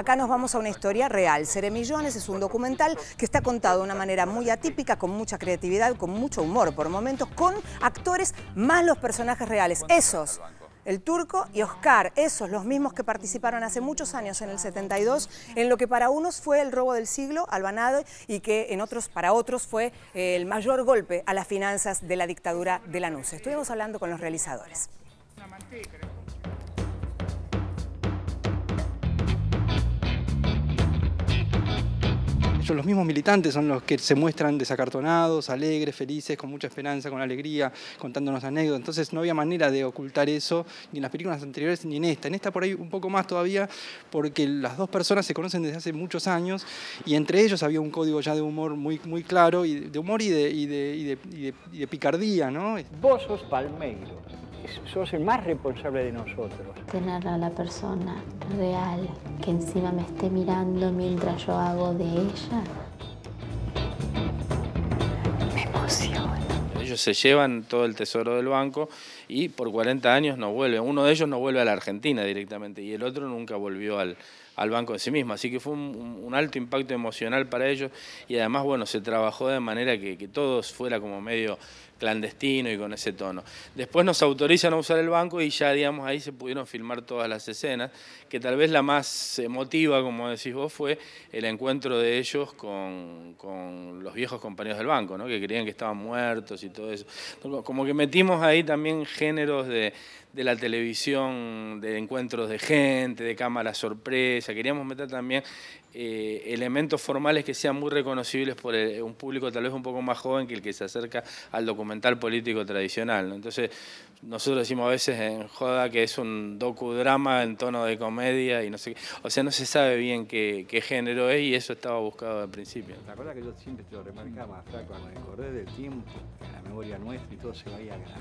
Acá nos vamos a una historia real. Millones es un documental que está contado de una manera muy atípica, con mucha creatividad, con mucho humor por momentos, con actores más los personajes reales. Esos el turco y Oscar, esos los mismos que participaron hace muchos años en el 72 en lo que para unos fue el robo del siglo albanado, y que en otros para otros fue eh, el mayor golpe a las finanzas de la dictadura de Lanús. Estuvimos hablando con los realizadores. los mismos militantes son los que se muestran desacartonados, alegres, felices, con mucha esperanza, con alegría, contándonos anécdotas. Entonces no había manera de ocultar eso, ni en las películas anteriores ni en esta. En esta por ahí un poco más todavía, porque las dos personas se conocen desde hace muchos años y entre ellos había un código ya de humor muy, muy claro, y de humor y de, y de, picardía, ¿no? Vos sos el más responsable de nosotros. Tener a la persona real que encima me esté mirando mientras yo hago de ella. Me emociona. Ellos se llevan todo el tesoro del banco y por 40 años no vuelve. Uno de ellos no vuelve a la Argentina directamente y el otro nunca volvió al, banco en sí mismo. Así que fue un, alto impacto emocional para ellos y además, bueno, se trabajó de manera que, que todos fuera como medio clandestino y con ese tono. Después nos autorizan a usar el banco y ya, digamos, ahí se pudieron filmar todas las escenas, que tal vez la más emotiva, como decís vos, fue el encuentro de ellos con, los viejos compañeros del banco, ¿no? que creían que estaban muertos y todo eso. Como que metimos ahí también géneros de, de la televisión, de encuentros de gente, de cámaras sorpresa. Queríamos meter también eh, elementos formales que sean muy reconocibles por eh, un público tal vez un poco más joven que el que se acerca al documental político tradicional. Entonces, nosotros decimos a veces en joda que es un docudrama en tono de comedia y no sé O sea, no se sabe bien qué, género es y eso estaba buscado al principio. ¿Te acuerdas que yo siempre te lo remarcaba, hasta cuando me acordé del tiempo, la memoria nuestra y todo se vaya a ganar?